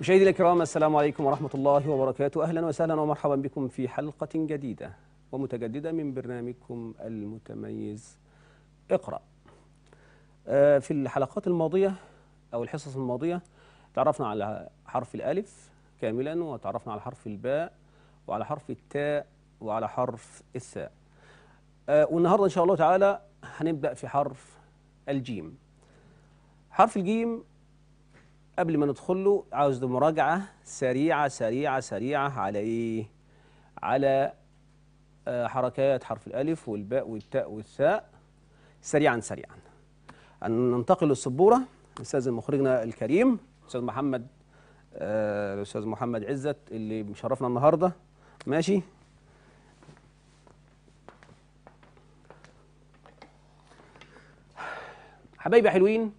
مشاهدينا الكرام السلام عليكم ورحمة الله وبركاته أهلا وسهلا ومرحبا بكم في حلقة جديدة ومتجددة من برنامجكم المتميز اقرأ آه، في الحلقات الماضية أو الحصص الماضية تعرفنا على حرف الألف كاملا وتعرفنا على حرف الباء وعلى حرف التاء وعلى حرف الثاء آه، والنهاردة إن شاء الله تعالى هنبدأ في حرف الجيم حرف الجيم قبل ما ندخل له عاوز مراجعة سريعة سريعة سريعة على إيه؟ على حركات حرف الألف والباء والتاء والثاء سريعا سريعا أن ننتقل للسبورة أستاذ مخرجنا الكريم أستاذ محمد الأستاذ آه، محمد عزت اللي مشرفنا النهاردة ماشي حبايبي حلوين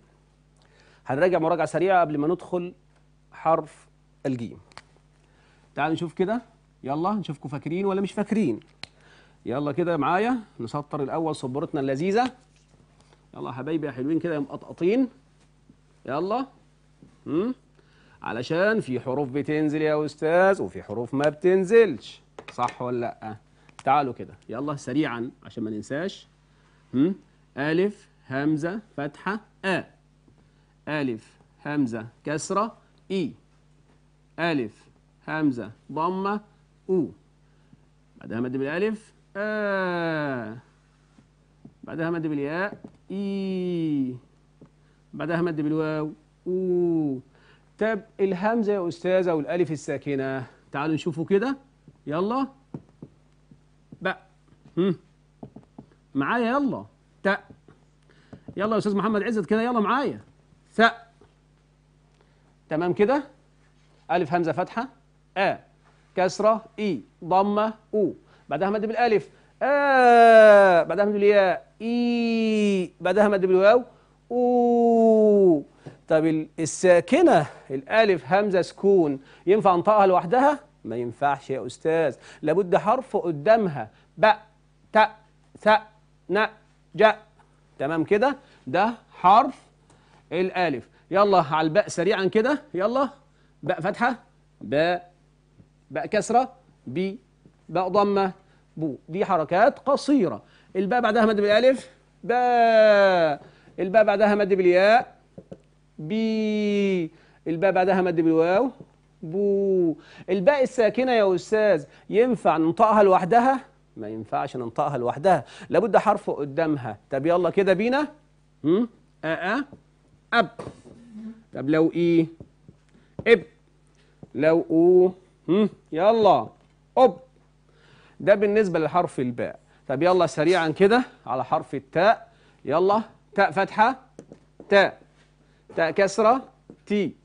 هنراجع مراجعة سريعة قبل ما ندخل حرف الجيم تعالوا نشوف كده يلا نشوفكم فاكرين ولا مش فاكرين يلا كده معايا نسطر الأول صبرتنا اللذيذة يلا يا حبايبي يا حلوين كده يا مقطقطين يلا امم علشان في حروف بتنزل يا أستاذ وفي حروف ما بتنزلش صح ولا لأ تعالوا كده يلا سريعا عشان ما ننساش امم ألف همزة فتحة آ آه. ألف همزة كسرة إي ألف همزة ضمة أو بعدها مد بالألف آ بعدها مد بالياء إي بعدها مد بالواو أو طب الهمزة يا أستاذة والألف الساكنة تعالوا نشوفوا كده يلا بق معايا يلا تأ يلا يا أستاذ محمد عزت كده يلا معايا س تمام كده ألف همزة فتحة آ كسرة إي ضمة أو بعدها مد بالألف آ بعدها مد بالياء إي بعدها مد بالواو أو طب الساكنة الألف همزة سكون ينفع أنطقها لوحدها؟ ما ينفعش يا أستاذ لابد حرف قدامها ب ت ث ن ج تمام كده ده حرف الالف يلا على الباء سريعا كده يلا باء فتحه باء باء كسره بي باء ضمه بو دي حركات قصيره الباء بعدها مد بالالف باء الباء بعدها مد بالياء بي الباء بعدها مد بالواو بو الباء الساكنه يا استاذ ينفع ننطقها لوحدها ما ينفعش ننطقها لوحدها لابد حرف قدامها طب يلا كده بينا امم اه اه أب طب لو إيه إب لو أو هم يلا أب ده بالنسبة لحرف الباء طب يلا سريعا كده على حرف التاء يلا تاء فتحة تاء تاء كسرة تي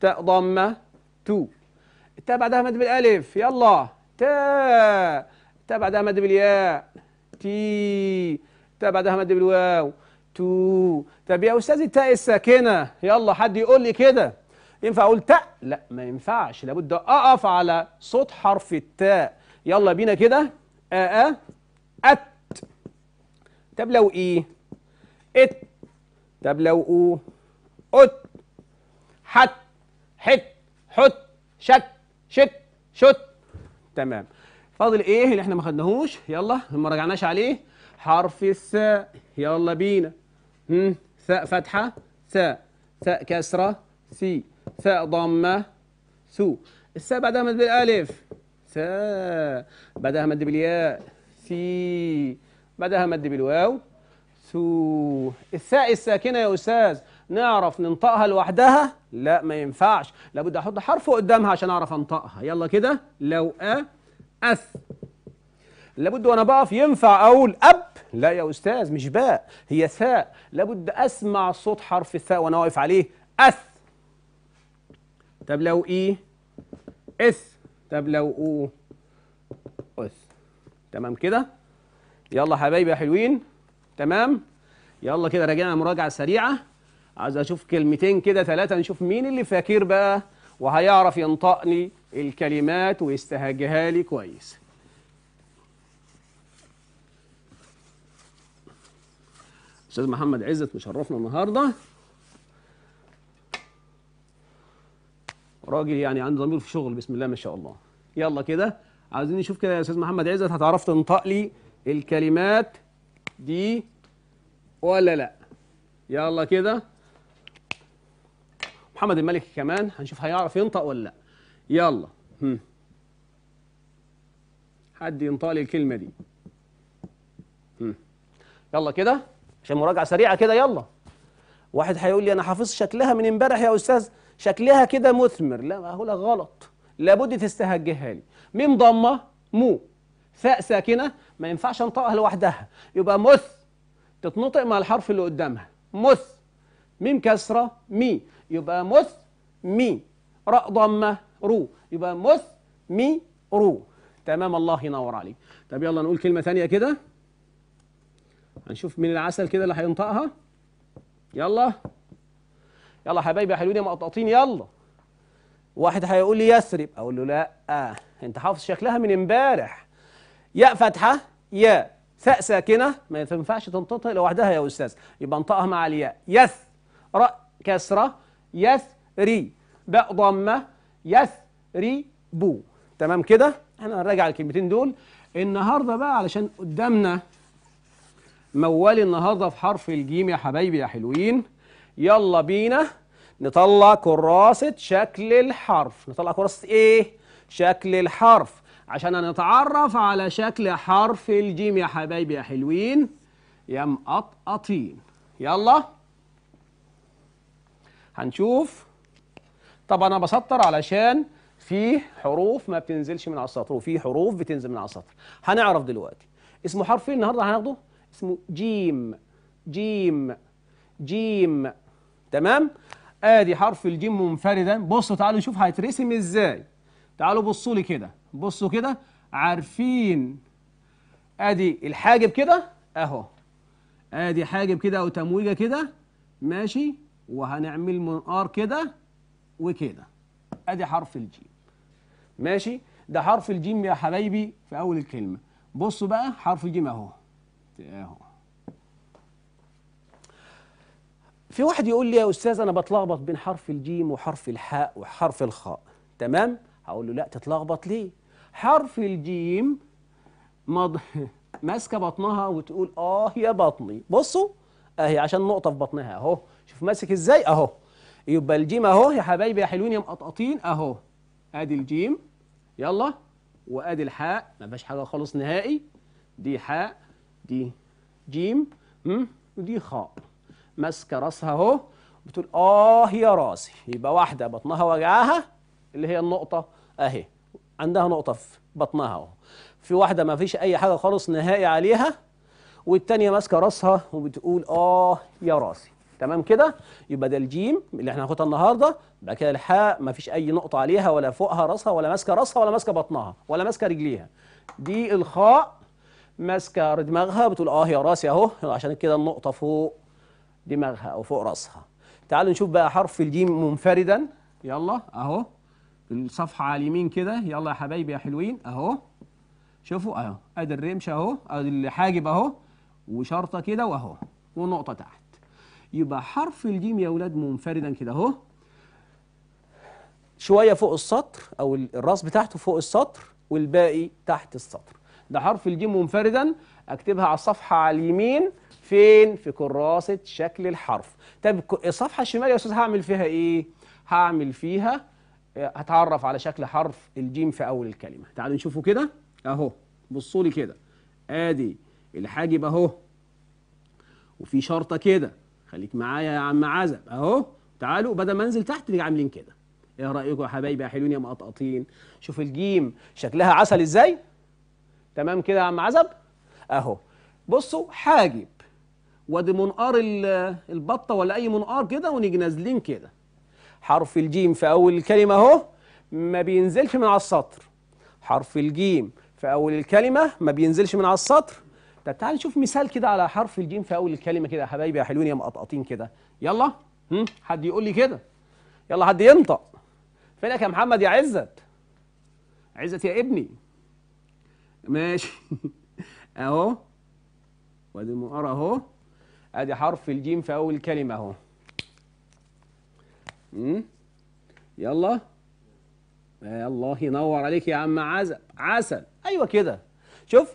تاء ضمة تو تاء بعدها مد بالألف يلا تاء تاء بعدها مد بالياء تي تاء بعدها مد بالواو تو طب يا أستاذ التاء الساكنة يلا حد يقول لي كده ينفع أقول تاء؟ لا ما ينفعش لابد أقف على صوت حرف التاء يلا بينا كده آ أت طب لو إيه؟ إت طب لو أو أت حت حت حت شت شت شت تمام فاضل ايه اللي احنا ما خدناهوش يلا ما رجعناش عليه حرف الساء يلا بينا ثاء فتحة ثاء ثاء كسرة ثي ثاء ضمة ثو الثاء بعدها مد بالألف ثاء بعدها مد بالياء ثي بعدها مد بالواو ثو الثاء الساكنة يا أستاذ نعرف ننطقها لوحدها؟ لا ما ينفعش لابد أحط حرف قدامها عشان أعرف أنطقها يلا كده لو أ أث لابد وانا بقف ينفع اقول اب لا يا استاذ مش باء هي ثاء لابد اسمع صوت حرف الثاء وانا واقف عليه اث طب لو اي اث طب لو او اث تمام كده يلا حبايبي يا حلوين تمام يلا كده راجعنا مراجعه سريعه عايز اشوف كلمتين كده ثلاثه نشوف مين اللي فاكر بقى وهيعرف ينطقني الكلمات ويستهجها لي كويس استاذ محمد عزت مشرفنا النهارده راجل يعني عنده ضمير في شغل بسم الله ما شاء الله يلا كده عايزين نشوف كده يا استاذ محمد عزت هتعرف تنطق لي الكلمات دي ولا لا يلا كده محمد الملك كمان هنشوف هيعرف ينطق ولا لا يلا هم. حد ينطق لي الكلمه دي هم. يلا كده عشان مراجعه سريعه كده يلا واحد هيقول لي انا حافظ شكلها من امبارح يا استاذ شكلها كده مثمر لا هقول غلط لابد تستهجها لي ميم ضمه مو ثاء ساكنه ما ينفعش انطقها لوحدها يبقى مث تتنطق مع الحرف اللي قدامها مث ميم كسره مي يبقى مث مي راء ضمه رو يبقى مث مي رو تمام الله ينور عليك طب يلا نقول كلمه ثانيه كده هنشوف مين العسل كده اللي هينطقها يلا يلا حبايبي يا حلوين يا مقطقطين يلا واحد هيقول لي يثرب اقول له لا آه. انت حافظ شكلها من امبارح ياء فاتحه ياء ثاء ساكنه ما تنفعش تنطقها لوحدها يا استاذ يبقى انطقها مع الياء يث راء كسره يث ري باء ضمه يث ري بو تمام كده احنا هنراجع الكلمتين دول النهارده بقى علشان قدامنا موال النهارده في حرف الجيم يا حبايبي يا حلوين يلا بينا نطلع كراسة شكل الحرف نطلع كراسة ايه؟ شكل الحرف عشان نتعرف على شكل حرف الجيم يا حبايبي يا حلوين يا مقطقطين يلا هنشوف طب انا بسطر علشان في حروف ما بتنزلش من على السطر وفي حروف بتنزل من على السطر هنعرف دلوقتي اسمه حرف ايه النهارده هناخده اسمه جيم جيم جيم تمام ادي حرف الجيم منفردا بصوا تعالوا نشوف هيترسم ازاي تعالوا بصوا لي كده بصوا كده عارفين ادي الحاجب كده اهو ادي حاجب كده او تمويجه كده ماشي وهنعمل منقار كده وكده ادي حرف الجيم ماشي ده حرف الجيم يا حبايبي في اول الكلمه بصوا بقى حرف الجيم اهو اه في واحد يقول لي يا استاذ انا بتلخبط بين حرف الجيم وحرف الحاء وحرف الخاء تمام هقول له لا تتلخبط ليه حرف الجيم مض... ماسكه بطنها وتقول اه يا بطني بصوا اهي آه، عشان نقطه في بطنها اهو شوف ماسك ازاي اهو يبقى الجيم اهو يا حبايبي يا حلوين يا مقطقطين اهو ادي الجيم يلا وادي الحاء ما فيهاش حاجه خالص نهائي دي حاء دي جيم م ودي خاء ماسكه راسها اهو بتقول اه يا راسي يبقى واحده بطنها وجعها اللي هي النقطه اهي عندها نقطه في بطنها اهو في واحده ما فيش اي حاجه خالص نهائي عليها والتانيه ماسكه راسها وبتقول اه يا راسي تمام كده يبقى ده الجيم اللي احنا هناخدها النهارده بعد كده الحاء ما فيش اي نقطه عليها ولا فوقها راسها ولا ماسكه راسها ولا ماسكه بطنها ولا ماسكه رجليها دي الخاء ماسكه دماغها بتقول اه يا راسي اهو عشان كده النقطه فوق دماغها او فوق راسها تعالوا نشوف بقى حرف الجيم منفردا يلا اهو الصفحه على اليمين كده يلا يا حبايبي يا حلوين اهو شوفوا اهو ادي الرمش اهو ادي الحاجب اهو وشرطه كده واهو ونقطه تحت يبقى حرف الجيم يا اولاد منفردا كده اهو شويه فوق السطر او الراس بتاعته فوق السطر والباقي تحت السطر ده حرف الجيم منفردا اكتبها على الصفحه على اليمين فين في كراسه شكل الحرف طب الصفحه الشمال يا استاذ هعمل فيها ايه هعمل فيها آه، هتعرف على شكل حرف الجيم في اول الكلمه تعالوا نشوفه كده اهو بصوا لي كده ادي الحاجب اهو وفي شرطه كده خليك معايا يا عم عزب اهو تعالوا بدل ما انزل تحت نيجي عاملين كده ايه رايكم يا حبايبي يا حلوين يا مقطقطين شوف الجيم شكلها عسل ازاي تمام كده يا عم عزب اهو بصوا حاجب وادي منقار البطه ولا اي منقار كده ونيجي نازلين كده حرف الجيم في اول الكلمه اهو ما بينزلش من على السطر حرف الجيم في اول الكلمه ما بينزلش من على السطر طب تعال نشوف مثال كده على حرف الجيم في اول الكلمه كده يا حبايبي يا حلوين يا مقطقطين كده يلا هم حد يقول لي كده يلا حد ينطق فينك يا محمد يا عزت عزت يا ابني ماشي اهو وادي المنقار اهو ادي حرف الجيم في اول كلمه اهو يلا الله ينور عليك يا عم عزب عسل ايوه كده شوف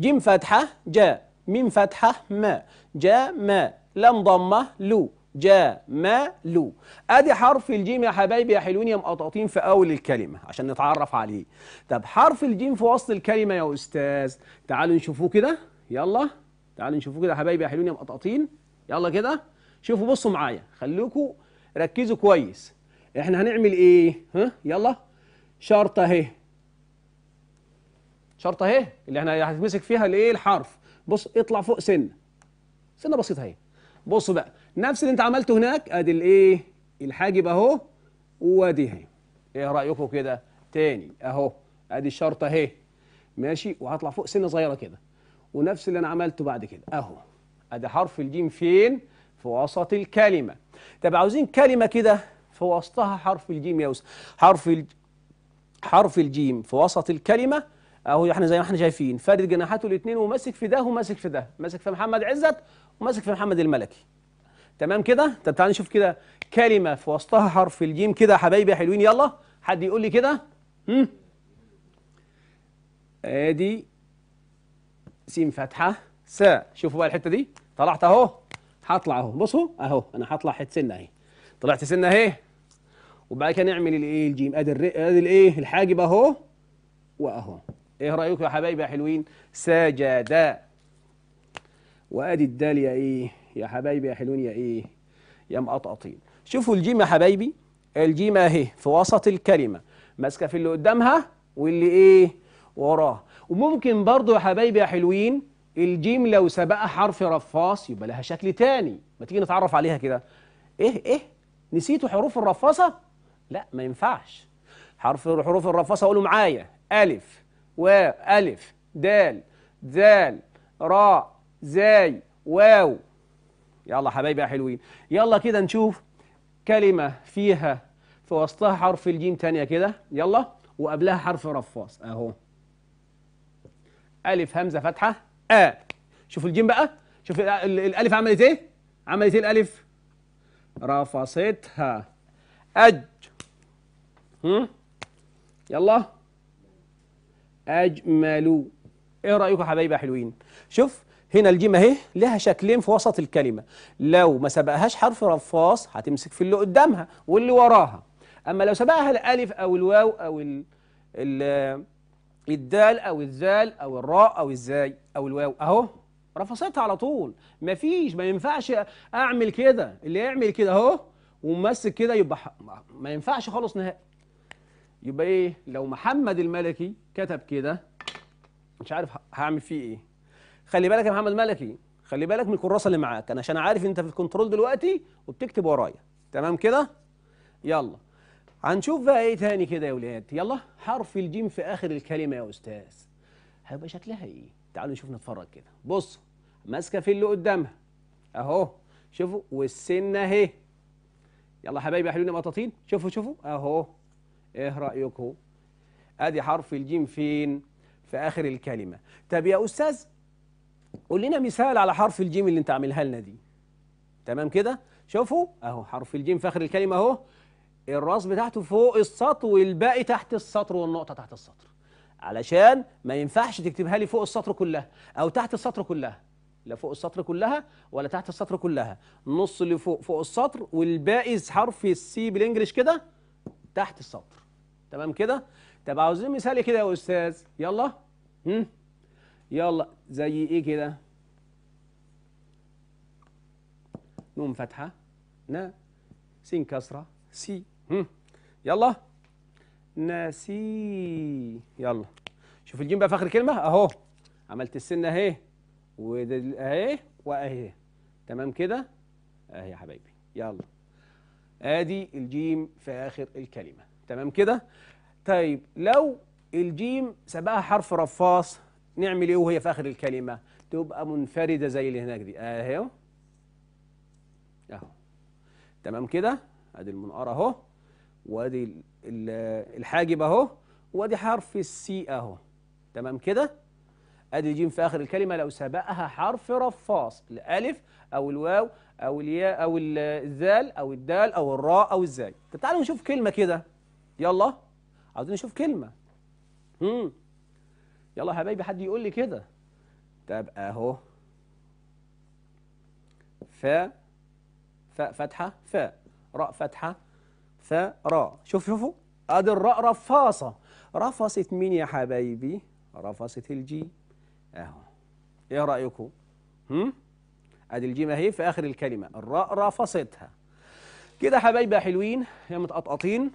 جيم فتحه جاء ميم فتحه ما جاء ما لام ضمه لو جمالو ادي حرف الجيم يا حبايبي يا حلوين يا مقطاطين في اول الكلمه عشان نتعرف عليه طب حرف الجيم في وسط الكلمه يا استاذ تعالوا نشوفوه كده يلا تعالوا نشوفوه كده يا حبايبي يا حلوين يا مقطاطين يلا كده شوفوا بصوا معايا خليكم ركزوا كويس احنا هنعمل ايه ها يلا شرطه اهي شرطه اهي اللي احنا هنتمسك فيها الايه الحرف بص اطلع فوق سنه سنه بسيطه اهي بصوا بقى نفس اللي انت عملته هناك ادي الايه الحاجب اهو وادي اهي ايه رايكم كده تاني اهو ادي الشرطه اهي ماشي وهطلع فوق سنه صغيره كده ونفس اللي انا عملته بعد كده اهو ادي حرف الجيم فين في وسط الكلمه طب عاوزين كلمه كده في وسطها حرف الجيم يا حرف ال... حرف الجيم في وسط الكلمه اهو احنا زي ما احنا شايفين فارد جناحاته الاثنين وماسك في ده وماسك في ده ماسك في محمد عزت وماسك في محمد الملكي تمام كده طب تعالى نشوف كده كلمه في وسطها حرف الجيم كده يا حبايبي يا حلوين يلا حد يقول لي كده هم ادي سين فتحه س شوفوا بقى الحته دي طلعت اهو هطلع اهو بصوا اهو انا هطلع حته سنه اهي طلعت سنه اهي وبعد كده نعمل الايه الجيم ادي الري... ادي الايه الحاجب اهو واهو ايه رايكم يا حبايبي يا حلوين سجدا وادي الدال يا ايه يا حبايبي يا حلوين يا ايه يا مقطقطين شوفوا الجيم يا حبايبي الجيم اهي في وسط الكلمه ماسكه في اللي قدامها واللي ايه وراه وممكن برضو يا حبايبي يا حلوين الجيم لو سبقها حرف رفاص يبقى لها شكل تاني ما تيجي نتعرف عليها كده ايه ايه نسيتوا حروف الرفاصه لا ما ينفعش حرف حروف الرفاصه قولوا معايا الف و الف دال ذال راء زاي واو يلا حبايبي يا حلوين يلا كده نشوف كلمة فيها في وسطها حرف الجيم تانية كده يلا وقبلها حرف رفاص اهو ألف همزة فتحة آ شوف الجيم بقى شوف الألف عملت إيه عملت إيه الألف رفصتها أج هم؟ يلا أجملوا إيه رأيكم يا حبايبي حلوين شوف هنا الجيم اهي لها شكلين في وسط الكلمة لو ما سبقهاش حرف رفاص هتمسك في اللي قدامها واللي وراها أما لو سبقها الألف أو الواو أو ال ال الدال أو الذال أو الراء أو الزاي أو الواو أهو رفصتها على طول مفيش ما ينفعش أعمل كده اللي يعمل كده أهو وممسك كده يبقى ما ينفعش خالص نهائي يبقى إيه لو محمد الملكي كتب كده مش عارف هعمل فيه إيه خلي بالك يا محمد ملكي خلي بالك من الكراسه اللي معاك انا عشان عارف انت في الكنترول دلوقتي وبتكتب ورايا تمام كده يلا هنشوف بقى ايه تاني كده يا ولاد يلا حرف الجيم في اخر الكلمه يا استاذ هيبقى شكلها ايه تعالوا نشوف نتفرج كده بص ماسكه في اللي قدامها اهو شوفوا والسنه اهي يلا حبايبي حلوين مقططين شوفوا شوفوا اهو ايه رايكم ادي حرف الجيم فين في اخر الكلمه طب يا استاذ قول لنا مثال على حرف الجيم اللي انت عاملها لنا دي تمام كده شوفوا اهو حرف الجيم في اخر الكلمه اهو الراس بتاعته فوق السطر والباقي تحت السطر والنقطه تحت السطر علشان ما ينفعش تكتبها لي فوق السطر كلها او تحت السطر كلها لا فوق السطر كلها ولا تحت السطر كلها نص اللي فوق فوق السطر والباقي حرف السي بالانجلش كده تحت السطر تمام كده طب عاوزين مثال إيه كده يا استاذ يلا هم يلا زي ايه كده نون فتحه نا سين كسره سي هم. يلا ناسي يلا شوف الجيم بقى في اخر كلمه اهو عملت السن اهي اهي واهي تمام كده اهي يا حبايبي يلا ادي الجيم في اخر الكلمه تمام كده طيب لو الجيم سبقها حرف رفاص نعمل ايه وهي في اخر الكلمه تبقى منفرده زي اللي هناك دي اهي اهو تمام كده ادي المنقره اهو وادي الحاجب اهو وادي حرف السي اهو تمام كده ادي الجيم في اخر الكلمه لو سبقها حرف رفاص الالف او الواو او الياء او الذال او الدال او الراء او الزاي طب تعالوا نشوف كلمه كده يلا عاوزين نشوف كلمه امم يلا يا حبايبي حد يقول لي كده طب اهو فا فا فتحه فا راء فتحه فا راء شوف شوفوا ادي الراء رفاصه رفصت مين يا حبايبي رفصت الجيم اهو ايه رايكم هم ادي الجيم اهي في اخر الكلمه الراء رفصتها كده حبايبي يا حلوين يا متقطقطين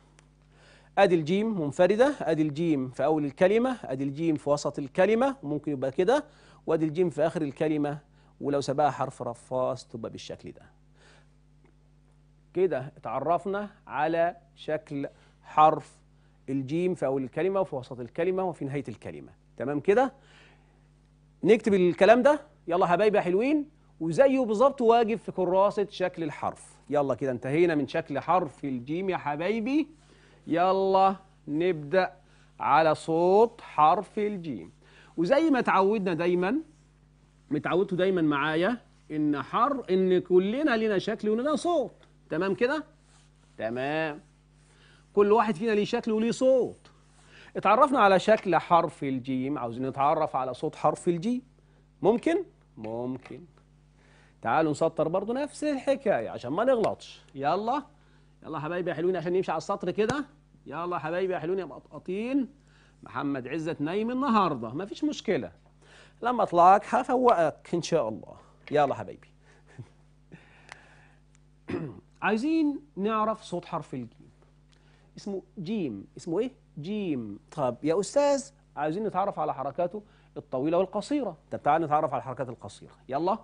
ادي الجيم منفردة ادي الجيم في اول الكلمة ادي الجيم في وسط الكلمة وممكن يبقى كده وادي الجيم في اخر الكلمة ولو سبقها حرف رفاص تبقى بالشكل ده كده اتعرفنا على شكل حرف الجيم في اول الكلمة وفي وسط الكلمة وفي نهاية الكلمة تمام كده نكتب الكلام ده يلا حبايبي يا حلوين وزيه بالظبط واجب في كراسة شكل الحرف يلا كده انتهينا من شكل حرف الجيم يا حبايبي يلا نبدأ على صوت حرف الجيم وزي ما اتعودنا دايما متعودتوا دايما معايا ان حر ان كلنا لنا شكل ولنا صوت تمام كده تمام كل واحد فينا ليه شكل وليه صوت اتعرفنا على شكل حرف الجيم عاوزين نتعرف على صوت حرف الجيم ممكن ممكن تعالوا نسطر برضو نفس الحكايه عشان ما نغلطش يلا يلا حبايبي يا حلوين عشان نمشي على السطر كده يلا حبايبي يا حلوين يا مقطقطين محمد عزت نايم النهارده مفيش مشكله لما اطلعك هفوقك ان شاء الله يلا حبايبي عايزين نعرف صوت حرف الجيم اسمه جيم اسمه ايه جيم طب يا استاذ عايزين نتعرف على حركاته الطويله والقصيره طب تعال نتعرف على الحركات القصيره يلا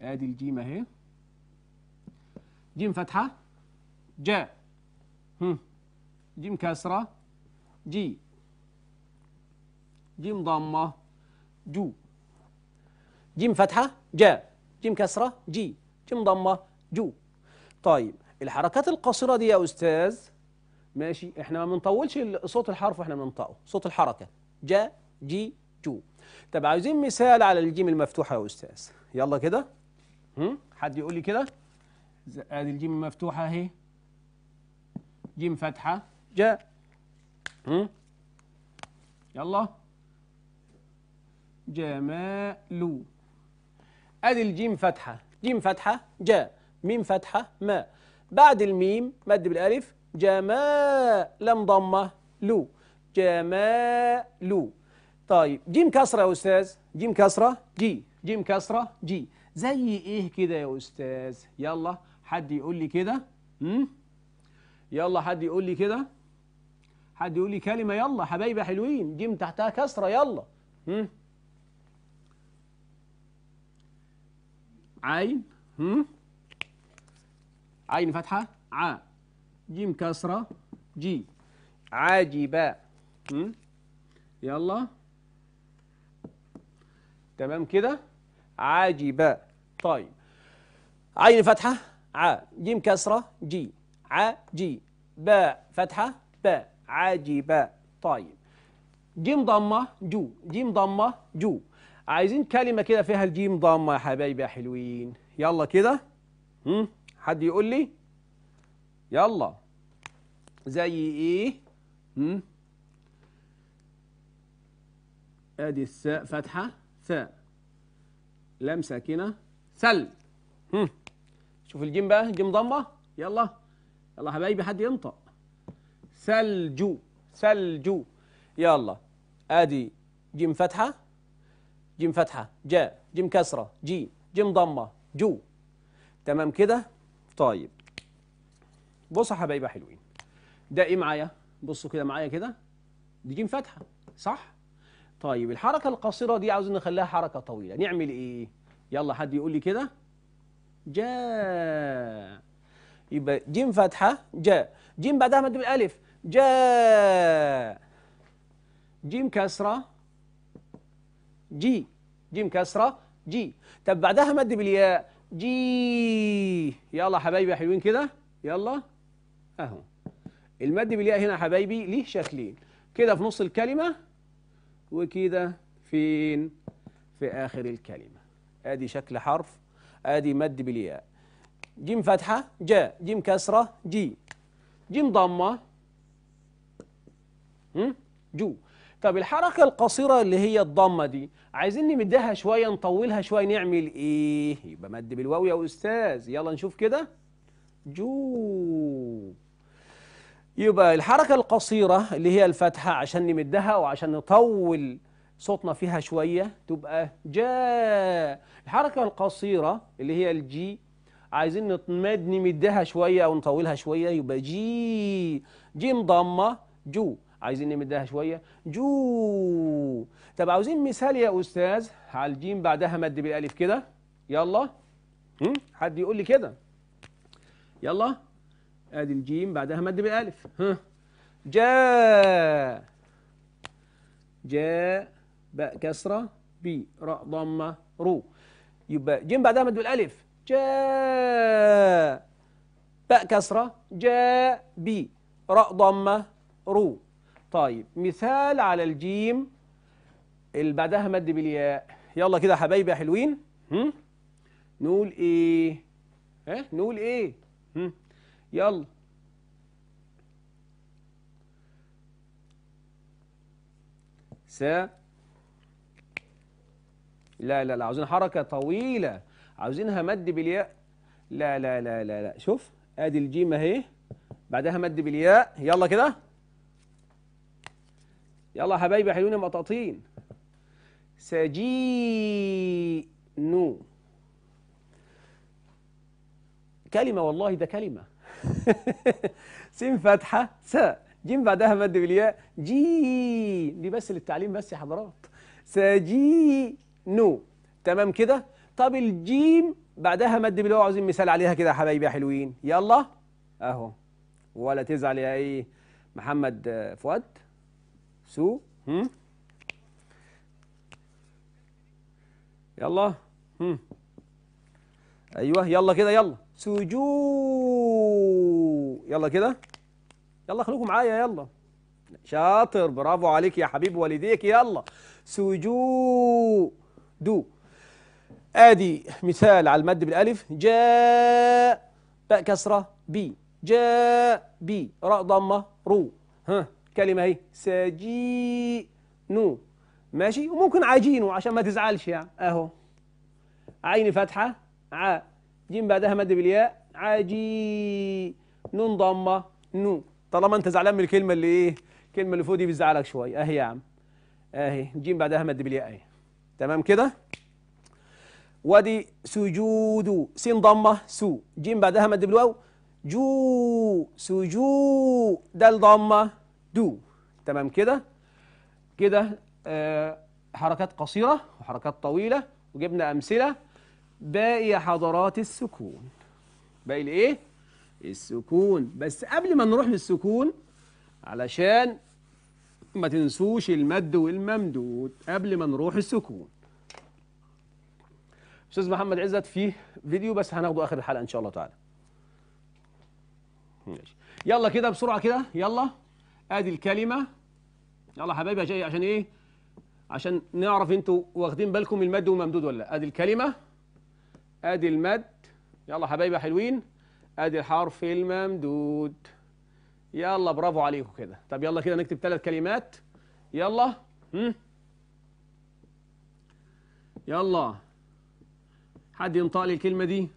ادي الجيم اهي جيم فتحه جاء جيم كسرة جي جيم ضمة جو جيم فتحة جاء جيم كسرة جي جيم ضمة جو طيب الحركات القصيرة دي يا أستاذ ماشي احنا ما بنطولش صوت الحرف واحنا بننطقه صوت الحركة جا جي جو طب عايزين مثال على الجيم المفتوحة يا أستاذ يلا كده حد يقول لي كده ادي آه، الجيم المفتوحة اهي جيم فتحة جاء يلا جمال ادي الجيم فتحة جيم فتحة جاء ميم فتحة ما بعد الميم مد بالالف جماء لم ضمة لو لو طيب جيم كسرة يا أستاذ جيم كسرة جي جيم كسرة جي زي إيه كده يا أستاذ يلا حد يقول لي كده امم يلا حد يقول لي كده حد يقول لي كلمة يلا حبايبي حلوين جيم تحتها كسرة يلا هم؟ عين هم؟ عين فتحة ع جيم كسرة جي عاجبة يلا تمام كده عاجبا طيب عين فتحة ع جيم كسرة جي ع جي باء فتحة باء عجيب طيب جيم ضمة جو جيم ضمة جو عايزين كلمة كده فيها الجيم ضمة يا حبايبي يا حلوين يلا كده حد يقول لي يلا زي ايه هم؟ ادي الساء فتحة ثاء لام ساكنة ثل شوف الجيم بقى جيم ضمة يلا يلا حبايبي حد ينطق ثلج ثلج يلا ادي جيم فتحه جيم فتحه جاء جيم كسره جي جيم ضمه جو تمام كده طيب بصوا يا حبايبي حلوين ده ايه معايا بصوا كده معايا كده دي جيم فتحه صح طيب الحركه القصيره دي عاوزين نخليها حركه طويله نعمل ايه يلا حد يقول لي كده جاء يبقى جيم فتحة جاء جيم بعدها مد بالألف جاء جيم كسرة جي جيم كسرة جي طب بعدها مد بالياء جي يلا حبايبي حلوين كده يلا اهو المد بالياء هنا حبايبي ليه شكلين كده في نص الكلمة وكده فين في آخر الكلمة ادي شكل حرف ادي مد بالياء جيم فتحة جاء جيم كسرة جي جيم ضمة جو طب الحركة القصيرة اللي هي الضمة دي عايزين نمدها شوية نطولها شوية نعمل ايه يبقى مد بالواو يا أستاذ يلا نشوف كده جو يبقى الحركة القصيرة اللي هي الفتحة عشان نمدها وعشان نطول صوتنا فيها شوية تبقى جا الحركة القصيرة اللي هي الجي عايزين نمد نمدها شوية أو نطولها شوية يبقى جي جيم ضمة جو عايزين نمدها شوية جو طب عاوزين مثال يا أستاذ على الجيم بعدها مد بالألف كده يلا حد يقول لي كده يلا ادي الجيم بعدها مد بالالف ها جاء جاء باء كسره بي راء ضمه رو يبقى جيم بعدها مد بالالف جاء باء كسرة جاء بي راء ضمة رو طيب مثال على الجيم اللي بعدها مد بالياء يلا كده يا حبايبي يا حلوين هم؟ نقول ايه ها إيه؟ نقول ايه هم؟ يلا س لا لا لا عاوزين حركة طويلة عاوزينها مد بالياء لا لا لا لا لا شوف ادي الجيم اهي بعدها مد بالياء يلا كده يلا يا حبايبي حلوين مطاطين نو كلمة والله ده كلمة سين فتحة س جيم بعدها مد بالياء جي دي بس للتعليم بس يا حضرات نو تمام كده طب الجيم بعدها مد بالواو عاوزين مثال عليها كده يا حبايبي يا حلوين يلا اهو ولا تزعل يا ايه محمد آه، فؤاد سو هم يلا هم ايوه يلا كده يلا سجو يلا كده يلا خلوكم معايا يلا شاطر برافو عليك يا حبيب والديك يلا سجو دو ادي مثال على المد بالالف جاء باء كسره بي جاء بي راء ضمه رو ها كلمه اهي سجي نو ماشي وممكن عجينو عشان ما تزعلش يعني اهو عين فتحه ع جيم بعدها مد بالياء عجي نون ضمه نو طالما انت زعلان من الكلمه اللي ايه الكلمه اللي فوق دي بتزعلك شويه اهي يا عم اهي جيم بعدها مد بالياء اهي تمام كده ودي سجود سين ضمة سو جيم بعدها مد بالواو جو سجو دال ضمة دو تمام كده كده آه حركات قصيرة وحركات طويلة وجبنا أمثلة باقي حضرات السكون باقي الإيه؟ السكون بس قبل ما نروح للسكون علشان ما تنسوش المد والممدود قبل ما نروح السكون استاذ محمد عزت في فيديو بس هناخده اخر الحلقه ان شاء الله تعالى ماشي يلا كده بسرعه كده يلا ادي الكلمه يلا حبايبي جاي عشان ايه عشان نعرف انتوا واخدين بالكم المد والممدود ولا لا ادي الكلمه ادي المد يلا حبايبي حلوين ادي الحرف الممدود يلا برافو عليكم كده طب يلا كده نكتب ثلاث كلمات يلا هم يلا حد ينطق لي الكلمة دي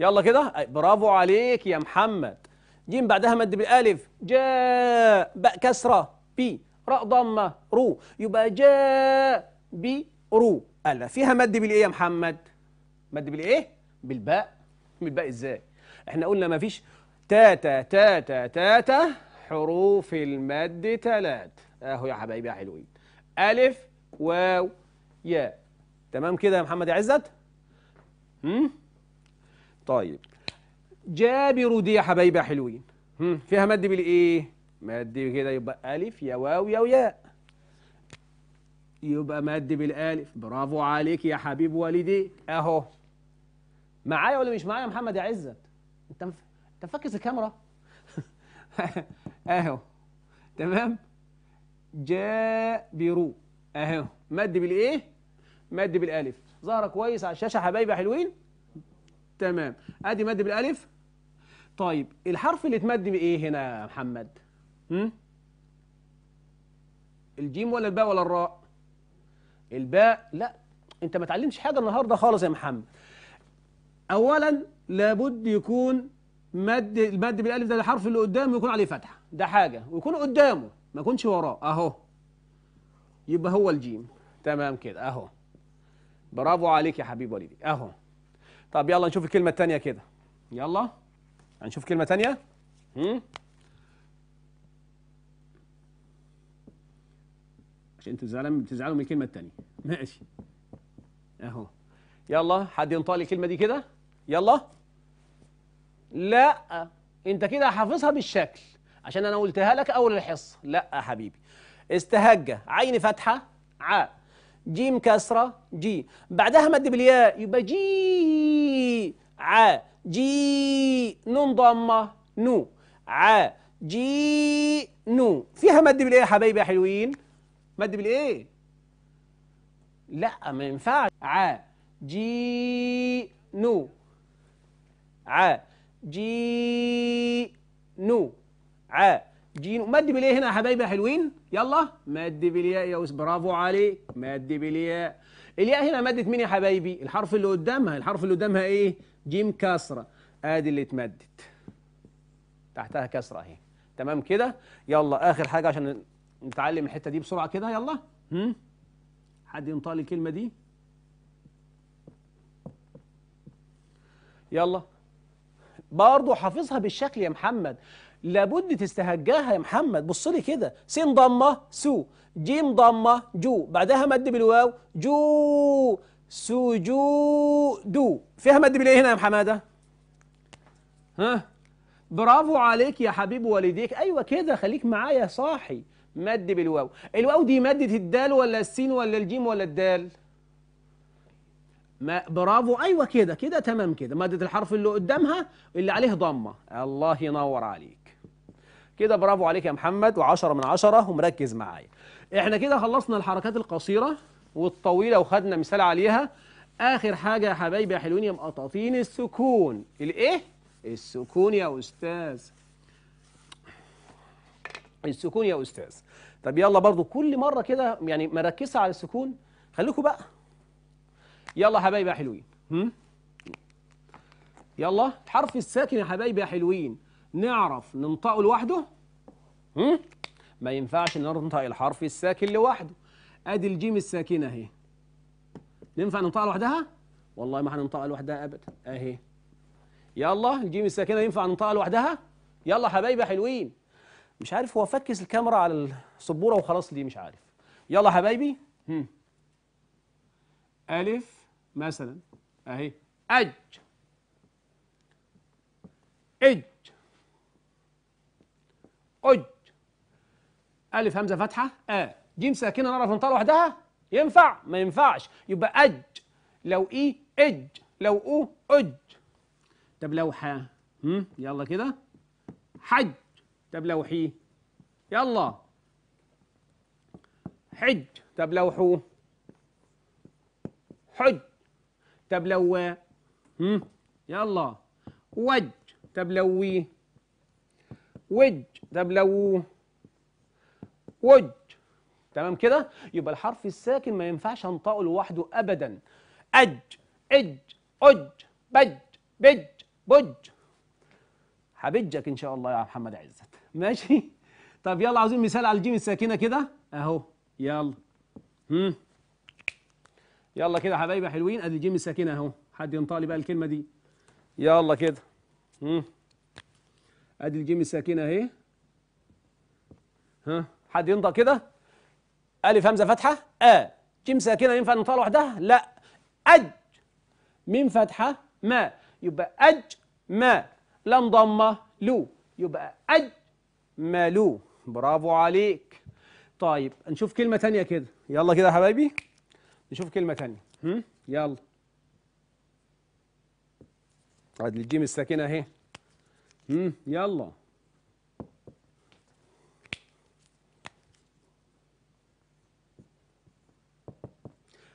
يلا كده برافو عليك يا محمد جيم بعدها مد بالالف جاء باء كسرة بي راء ضمة رو يبقى جاء بي رو ألا فيها مد بالايه يا محمد مد بالايه بالباء بالباء ازاي احنا قلنا مفيش تاتا تاتا تاتا حروف المد تلات اهو يا حبايبي يا حلوين الف واو ياء تمام كده يا محمد يا عزت هم؟ طيب جابر دي يا حبايبي حلوين هم؟ فيها مد بالايه مد كده يبقى الف يا واو يا ياء يبقى مد بالالف برافو عليك يا حبيب والدي اهو معايا ولا مش معايا يا محمد يا عزت انت مف... انت فاكس الكاميرا اهو تمام جابر اهو مد بالايه مد بالالف ظهر كويس على الشاشه حبايبي حلوين تمام ادي مد بالالف طيب الحرف اللي اتمد بايه هنا يا محمد هم؟ الجيم ولا الباء ولا الراء الباء لا انت ما اتعلمتش حاجه النهارده خالص يا محمد اولا لابد يكون مد المد بالالف ده الحرف اللي قدامه يكون عليه فتحه ده حاجه ويكون قدامه ما يكونش وراه اهو يبقى هو الجيم تمام كده اهو برافو عليك يا حبيب وليدي اهو طب يلا نشوف الكلمه الثانيه كده يلا هنشوف كلمه ثانيه عشان تزعل تزعلوا من الكلمه الثانيه ماشي اهو يلا حد ينطق لي الكلمه دي كده يلا لا انت كده حافظها بالشكل عشان انا قلتها لك اول الحصه لا يا حبيبي استهجه عين فاتحه عاء جيم كسرة جي بعدها مد بالياء يبقى جي ع جي نون ضمة نو ع جي نو فيها مد بالايه يا حبايبي يا حلوين مد بالايه لا ما ينفعش ع جي نو ع جي نو ع جيم مد بالياء هنا يا حبايبي يا حلوين يلا مد بالياء يا اوس برافو عليك مد بالياء الياء هنا مدت مين يا حبايبي الحرف اللي قدامها الحرف اللي قدامها ايه جيم كسره ادي اللي اتمدت تحتها كسره اهي تمام كده يلا اخر حاجه عشان نتعلم الحته دي بسرعه كده يلا هم حد ينطق لي الكلمه دي يلا برضه حافظها بالشكل يا محمد لابد تستهجاها يا محمد بص لي كده س ضمه سو ج ضمه جو بعدها مد بالواو جو دو فيها مد بالايه هنا يا حماده ها برافو عليك يا حبيب والديك ايوه كده خليك معايا صاحي مد بالواو الواو دي مادة الدال ولا السين ولا الجيم ولا الدال ما برافو ايوه كده كده تمام كده مادة الحرف اللي قدامها اللي عليه ضمة الله ينور عليك كده برافو عليك يا محمد و10 من 10 ومركز معايا احنا كده خلصنا الحركات القصيرة والطويلة وخدنا مثال عليها آخر حاجة يا حبايبي يا حلوين يا مقططين السكون الإيه؟ السكون يا أستاذ السكون يا أستاذ طب يلا برضو كل مرة كده يعني ما ركزش على السكون خليكوا بقى يلا يا حبايبي يا حلوين هم؟ يلا حرف الساكن يا حبايبي يا حلوين نعرف ننطقه لوحده ما ينفعش ننطق الحرف الساكن لوحده ادي الجيم الساكنه اهي ينفع ننطقها لوحدها والله ما هننطقها لوحدها ابدا اهي يلا الجيم الساكنه ينفع ننطقها لوحدها يلا حبايبي حلوين مش عارف هو فكس الكاميرا على السبوره وخلاص ليه مش عارف يلا حبايبي هم. الف مثلا اهي اج اج أج ألف همزة فتحة آ جيم ساكنة نعرف ننطقها لوحدها ينفع ما ينفعش يبقى أج لو إي إج لو أو أج طب لو حا هم يلا كده حج طب لو حي يلا حج طب لو حو حج طب لو هم يلا وج طب لو وي وج طب لو وج تمام كده يبقى الحرف الساكن ما ينفعش انطقه لوحده ابدا اج اج اج بج بج بج هبجك ان شاء الله يا محمد عزت ماشي طب يلا عاوزين مثال على الجيم الساكنه كده اهو يلا هم. يلا كده حبايبي حلوين ادي الجيم الساكنه اهو حد ينطق لي بقى الكلمه دي يلا كده هم. ادي الجيم الساكنه اهي ها حد ينطق كده الف همزه فتحه ا آه. جيم ساكنه ينفع ننطقها لوحدها لا اج ميم فتحه ما يبقى اج ما لم ضمه لو يبقى اج ما لو برافو عليك طيب نشوف كلمه تانية كده يلا كده يا حبايبي نشوف كلمه تانية يلا عاد الجيم الساكنه اهي امم يلا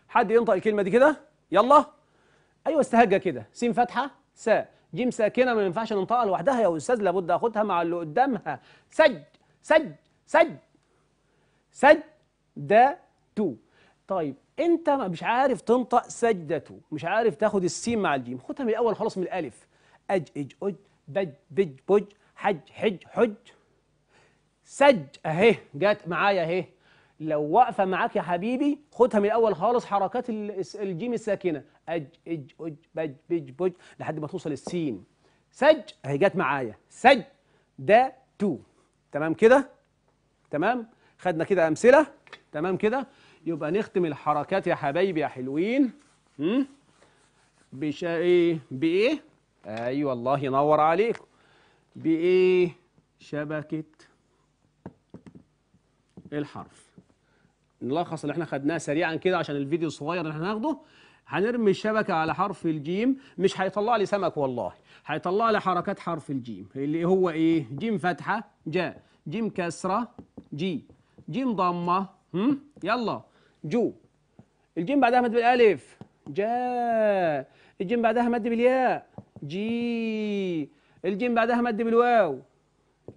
حد ينطق الكلمه دي كده يلا ايوه استهجه كده س فاتحه س ج ساكنه ما ينفعش ننطقها لوحدها يا استاذ لابد اخدها مع اللي قدامها سج سج سج سج د تو طيب انت مش عارف تنطق سجدته مش عارف تاخد السين مع الجيم خدها من الاول خلاص من الالف اج اج اج دج دج بج حج حج حج سج اهي جت معايا اهي لو واقفه معاك يا حبيبي خدها من الاول خالص حركات الجيم الساكنه اج اج اج بج بج بج لحد ما توصل السين سج اهي جت معايا سج دا تو تمام كده تمام خدنا كده امثله تمام كده يبقى نختم الحركات يا حبايبي يا حلوين بشيء إيه؟ بايه ايوه الله ينور عليك بايه شبكه الحرف نلخص اللي احنا خدناه سريعا كده عشان الفيديو الصغير اللي احنا هناخده هنرمي الشبكه على حرف الجيم مش هيطلع لي سمك والله هيطلع لي حركات حرف الجيم اللي هو ايه جيم فتحه جاء جيم كسره جي جيم ضمه هم يلا جو الجيم بعدها مد بالالف جاء الجيم بعدها مد بالياء جي الجيم بعدها مد بالواو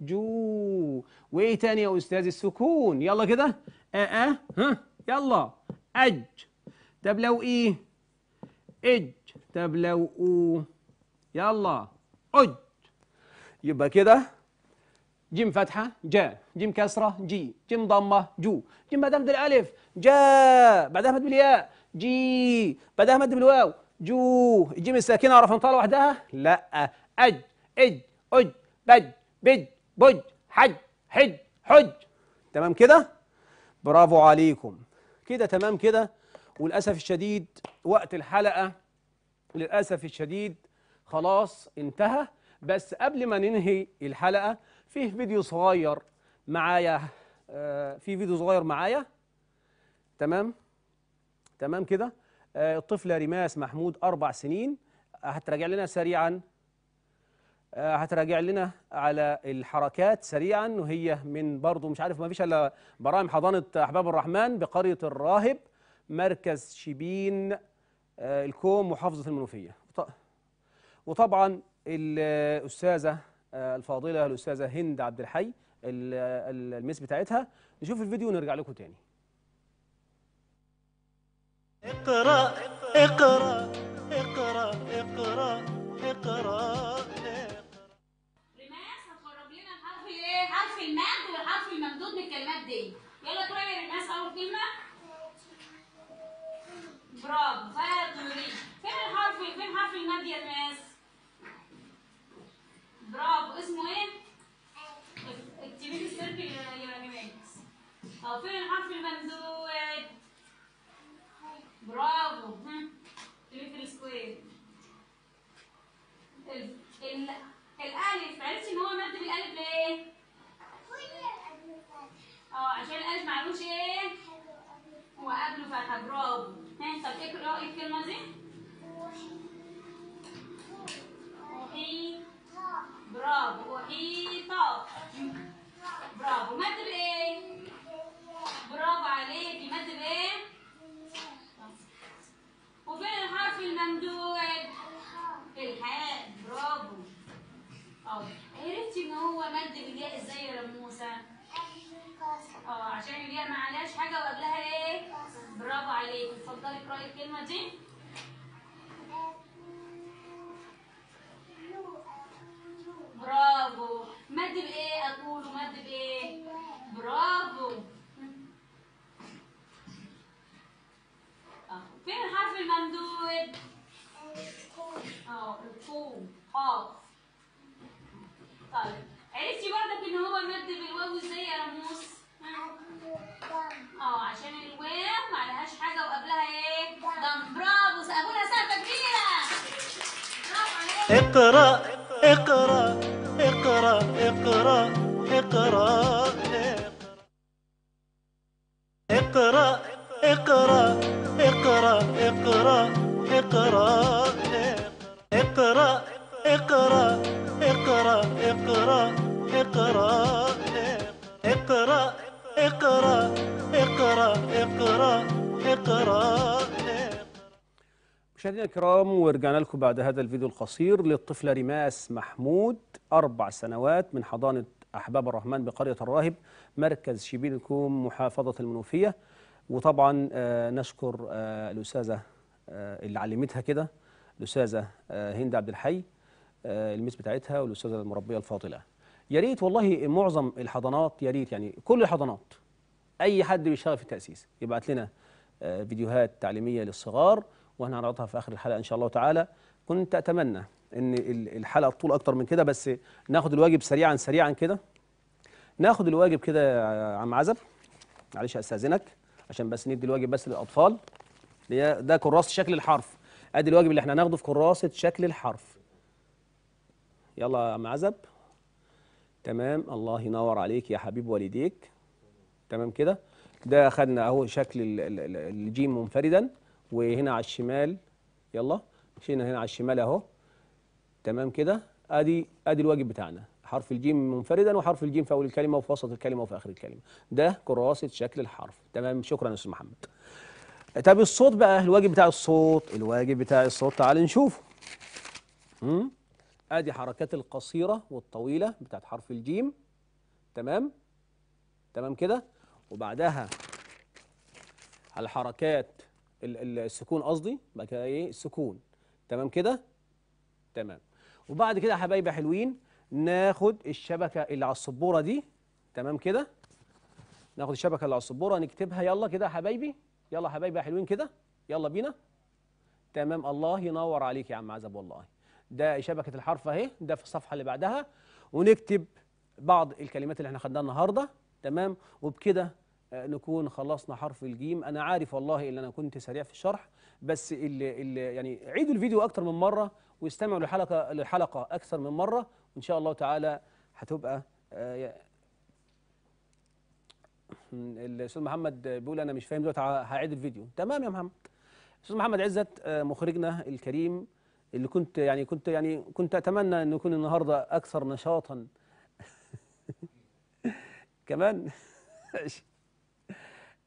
جو وايه تاني يا استاذ السكون يلا كده اه اه ها يلا اج طب لو ايه اج طب لو او يلا اج يبقى كده جيم فتحة جا جيم كسرة جي جيم ضمة جو جيم بعدها مد الألف جا بعدها مد بالياء جي بعدها مد بالواو جو الجيم الساكنه طال لوحدها لا اج اج اج بج بج بج حج حج حج تمام كده برافو عليكم كده تمام كده وللاسف الشديد وقت الحلقه للاسف الشديد خلاص انتهى بس قبل ما ننهي الحلقه فيه فيديو صغير معايا آه في فيديو صغير معايا تمام تمام كده الطفلة رماس محمود أربع سنين هتراجع لنا سريعا هتراجع لنا على الحركات سريعا وهي من برضه مش عارف ما فيش الا برامج حضانه احباب الرحمن بقريه الراهب مركز شبين آه، الكوم محافظه المنوفيه وطبعا الاستاذه آه، الفاضله الاستاذه هند عبد الحي المس بتاعتها نشوف الفيديو ونرجع لكم تاني اقرأ اقرأ اقرأ اقرأ اقرأ رماس هتخرج لنا الحرف ايه؟ حرف المد والحرف الممدود من الكلمات دي يلا تقرا يا رماس اول كلمة برافو فاتوري فين الحرف فين حرف المد يا رماس؟ برافو اسمه ايه؟ اكتبي لي السيرفي يا رماس او فين الحرف الممدود؟ برافو سكوير السكوير الالف عرفتي ان هو مد بالالف ليه؟ اه عشان الالف معلوش ايه؟ برافو عليك اتفضلي اقراي الكلمه دي برافو مد بايه اقول مد بايه برافو آه، فين الحرف الممدود اه الكو قاف طيب عرفتي برضك ان هو مد بالواو ازاي يا رموز؟ اه عشان الواو ما عليهاش حاجه وقبلها ايه؟ ضم برافو سقفولها سقفه كبيره برافو عليك اقرا اقرا اقرا اقرا اقرا الكرام ورجعنا لكم بعد هذا الفيديو القصير للطفلة رماس محمود أربع سنوات من حضانة أحباب الرحمن بقرية الراهب مركز شبين الكوم محافظة المنوفية وطبعا آه، نشكر آه، الأستاذة آه، اللي علمتها كده الأستاذة هند عبد الحي الميس بتاعتها والأستاذة المربية الفاضلة يا ريت والله معظم الحضانات يا ريت يعني كل الحضانات أي حد بيشتغل في التأسيس يبعت لنا فيديوهات تعليمية للصغار وهنعرضها في اخر الحلقه ان شاء الله تعالى كنت اتمنى ان الحلقه تطول اكتر من كده بس ناخد الواجب سريعا سريعا كده ناخد الواجب كده يا عم عزب معلش استاذنك عشان بس ندي الواجب بس للاطفال ده كراسه شكل الحرف ادي الواجب اللي احنا هناخده في كراسه شكل الحرف يلا يا عم عزب تمام الله ينور عليك يا حبيب والديك تمام كده ده خدنا اهو شكل الجيم منفردا وهنا على الشمال يلا مشينا هنا على الشمال اهو تمام كده ادي ادي الواجب بتاعنا حرف الجيم منفردا وحرف الجيم في اول الكلمه وفي وسط الكلمه وفي اخر الكلمه ده كراسه شكل الحرف تمام شكرا يا استاذ محمد طب الصوت بقى الواجب بتاع الصوت الواجب بتاع الصوت تعال نشوفه امم ادي حركات القصيره والطويله بتاعت حرف الجيم تمام تمام كده وبعدها الحركات السكون قصدي بقى كده ايه السكون تمام كده تمام وبعد كده يا حبايبي حلوين ناخد الشبكه اللي على السبوره دي تمام كده ناخد الشبكه اللي على السبوره نكتبها يلا كده يا حبايبي يلا يا حبايبي يا حلوين كده يلا بينا تمام الله ينور عليك يا عم عزب والله ده شبكه الحرف اهي ده في الصفحه اللي بعدها ونكتب بعض الكلمات اللي احنا خدناها النهارده تمام وبكده نكون خلصنا حرف الجيم انا عارف والله ان انا كنت سريع في الشرح بس ال ال يعني عيدوا الفيديو اكتر من مره واستمعوا للحلقه للحلقه اكثر من مره وان شاء الله تعالى هتبقى آه، الاستاذ محمد بيقول انا مش فاهم دلوقتي هعيد الفيديو تمام يا محمد استاذ محمد عزت آه، مخرجنا الكريم اللي كنت يعني كنت يعني كنت اتمنى انه يكون النهارده اكثر نشاطا كمان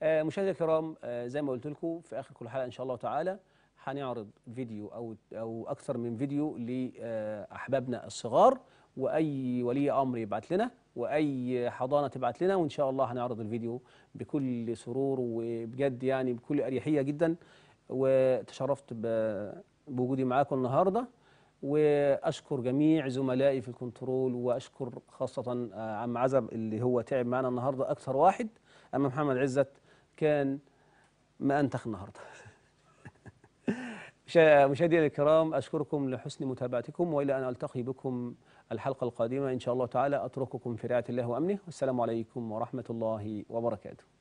آه، مشاهدينا الكرام آه، زي ما قلت لكم في اخر كل حلقه ان شاء الله تعالى هنعرض فيديو او او اكثر من فيديو لاحبابنا آه، الصغار واي ولي امر يبعت لنا واي حضانه تبعت لنا وان شاء الله هنعرض الفيديو بكل سرور وبجد يعني بكل اريحيه جدا وتشرفت بوجودي معاكم النهارده واشكر جميع زملائي في الكنترول واشكر خاصه عم عزب اللي هو تعب معانا النهارده اكثر واحد اما محمد عزت كان ما أنتخ النهاردة مشاهدينا الكرام أشكركم لحسن متابعتكم وإلى أن ألتقي بكم الحلقة القادمة إن شاء الله تعالى أترككم في رعاية الله وأمنه والسلام عليكم ورحمة الله وبركاته